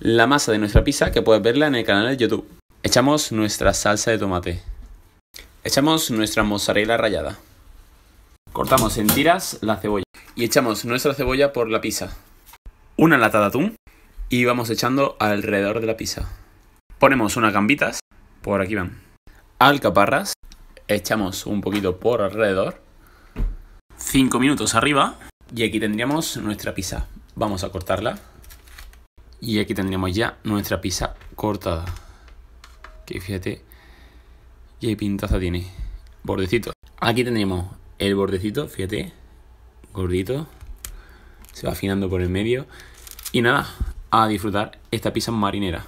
la masa de nuestra pizza que puedes verla en el canal de YouTube. Echamos nuestra salsa de tomate. Echamos nuestra mozzarella rallada. Cortamos en tiras la cebolla. Y echamos nuestra cebolla por la pizza. Una lata de atún. Y vamos echando alrededor de la pizza. Ponemos unas gambitas. Por aquí van. Alcaparras. Echamos un poquito por alrededor. Cinco minutos arriba. Y aquí tendríamos nuestra pizza. Vamos a cortarla. Y aquí tendríamos ya nuestra pizza cortada. Que fíjate qué pintaza tiene. Bordecito. Aquí tendríamos el bordecito, fíjate. Gordito. Se va afinando por el medio. Y nada, a disfrutar esta pizza marinera.